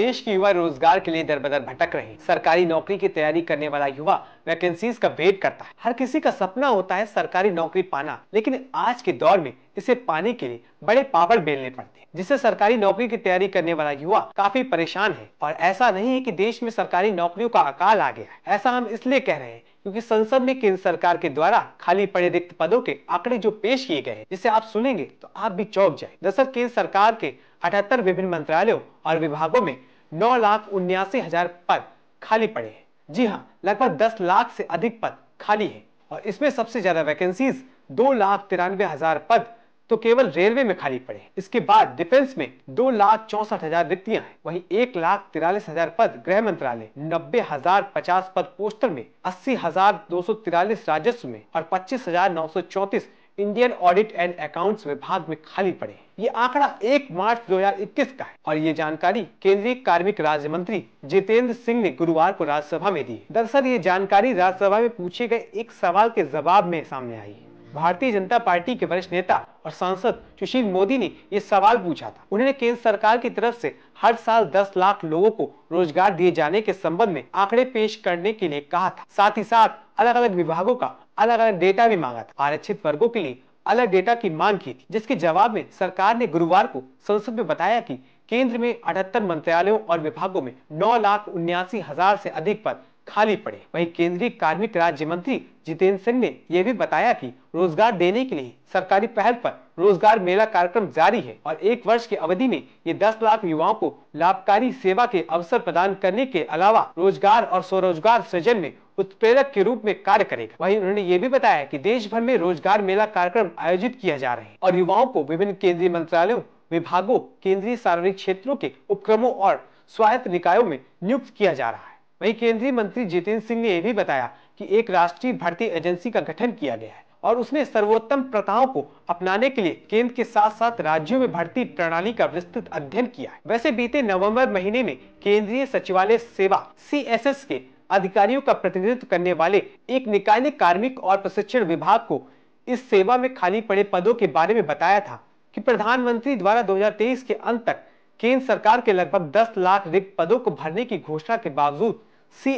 देश के युवा रोजगार के लिए दरबदर भटक रहे सरकारी नौकरी की तैयारी करने वाला युवा वैकेंसीज का वेट करता है हर किसी का सपना होता है सरकारी नौकरी पाना लेकिन आज के दौर में इसे पाने के लिए बड़े पावर बेलने पड़ते हैं जिससे सरकारी नौकरी की तैयारी करने वाला युवा काफी परेशान है और ऐसा नहीं है की देश में सरकारी नौकरियों का अकाल आ गया ऐसा हम इसलिए कह रहे हैं क्योंकि संसद में केंद्र सरकार के द्वारा खाली पड़े रिक्त पदों के आंकड़े जो पेश किए गए हैं जिसे आप सुनेंगे तो आप भी चौंक जाए दरअसल केंद्र सरकार के अठहत्तर विभिन्न मंत्रालयों और विभागों में नौ लाख उन्यासी हजार पद खाली पड़े हैं जी हाँ लगभग दस लाख से अधिक पद खाली हैं और इसमें सबसे ज्यादा वैकेंसीज दो लाख तिरानवे हजार पद तो केवल रेलवे में खाली पड़े इसके बाद डिफेंस में दो लाख चौसठ हजार रिक्तियां हैं वहीं एक लाख तिरालीस हजार पद गृह मंत्रालय नब्बे हजार पचास पद पोस्टर में अस्सी हजार दो सौ तिरालीस राजस्व में और पच्चीस हजार नौ सौ चौतीस इंडियन ऑडिट एंड अकाउंट्स विभाग में खाली पड़े ये आंकड़ा 1 मार्च 2021 का है और ये जानकारी केंद्रीय कार्मिक राज्य मंत्री जितेंद्र सिंह ने गुरुवार को राज्यसभा में दी दरअसल ये जानकारी राज्यसभा में पूछे गए एक सवाल के जवाब में सामने आई भारतीय जनता पार्टी के वरिष्ठ नेता और सांसद सुशील मोदी ने ये सवाल पूछा था उन्होंने केंद्र सरकार की तरफ से हर साल 10 लाख लोगों को रोजगार दिए जाने के संबंध में आंकड़े पेश करने के लिए कहा था साथ ही साथ अलग अलग विभागों का अलग अलग डेटा भी मांगा था आरक्षित वर्गो के लिए अलग डेटा की मांग की थी जिसके जवाब में सरकार ने गुरुवार को संसद में बताया कि केंद्र में अठहत्तर मंत्रालयों और विभागों में नौ लाख उन्यासी हजार से अधिक पद खाली पड़े वहीं केंद्रीय कार्मिक राज्य मंत्री जितेंद्र सिंह ने यह भी बताया कि रोजगार देने के लिए सरकारी पहल पर रोजगार मेला कार्यक्रम जारी है और एक वर्ष की अवधि में ये 10 लाख युवाओं को लाभकारी सेवा के अवसर प्रदान करने के अलावा रोजगार और स्वरोजगार सृजन में उत्प्रेरक के रूप में कार्य करेगा वहीं उन्होंने ये भी बताया कि देश भर में रोजगार मेला कार्यक्रम आयोजित किया जा रहे हैं और युवाओं को विभिन्न केंद्रीय मंत्रालयों विभागों केंद्रीय सार्वजनिक क्षेत्रों के उपक्रमों और स्वायत्त निकायों में नियुक्त किया जा रहा है वही केंद्रीय मंत्री जितेंद्र सिंह ने यह भी बताया कि एक राष्ट्रीय भर्ती एजेंसी का गठन किया गया है और उसने सर्वोत्तम प्रथाओं को अपनाने के लिए केंद्र के साथ साथ राज्यों में भर्ती प्रणाली का विस्तृत अध्ययन किया है वैसे बीते नवंबर महीने में केंद्रीय सचिवालय सेवा सी के अधिकारियों का प्रतिनिधित्व करने वाले एक निकाय ने कार्मिक और प्रशिक्षण विभाग को इस सेवा में खाली पड़े पदों के बारे में बताया था कि प्रधानमंत्री द्वारा 2023 के अंत तक केंद्र सरकार के लगभग 10 लाख रिक्त पदों को भरने की घोषणा के बावजूद सी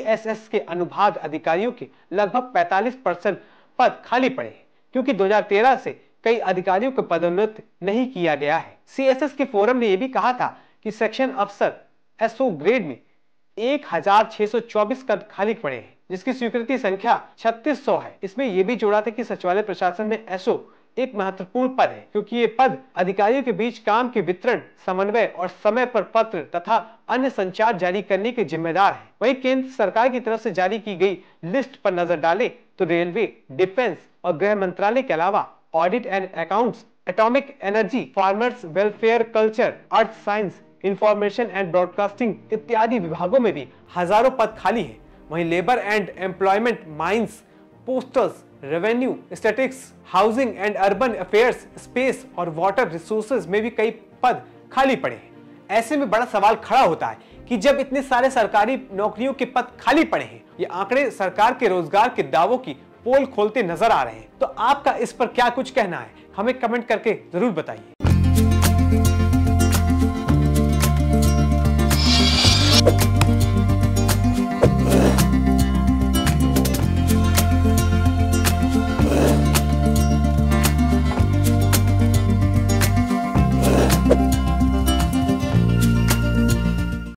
के अनुभाग अधिकारियों के लगभग 45 परसेंट पद खाली पड़े हैं क्योंकि 2013 से कई अधिकारियों को पदोन्नत नहीं किया गया है सी के फोरम ने यह भी कहा था कि सेक्शन अफसर एसओ ग्रेड में एक पद खाली पड़े हैं जिसकी स्वीकृति संख्या 3600 है इसमें यह भी जोड़ा था कि सचिवालय प्रशासन ने एसओ एक महत्वपूर्ण पद है क्योंकि ये पद अधिकारियों के बीच काम के वितरण समन्वय और समय पर पत्र तथा अन्य संचार जारी करने के जिम्मेदार है वही केंद्र सरकार की तरफ से जारी की गई लिस्ट पर नजर डाले तो रेलवे डिफेंस और गृह मंत्रालय के अलावा audit and accounts atomic energy farmers welfare culture earth science information and broadcasting इत्यादि विभागों में भी हजारों पद खाली है वही labour and employment mines posters revenue statics housing and urban affairs space और वाटर रिसोर्सेज में भी कई पद खाली पड़े हैं ऐसे में बड़ा सवाल खड़ा होता है कि जब इतने सारे सरकारी नौकरियों के पद खाली पड़े हैं ये आंकड़े सरकार के रोजगार के दावों की पोल खोलते नजर आ रहे हैं तो आपका इस पर क्या कुछ कहना है हमें कमेंट करके जरूर बताइए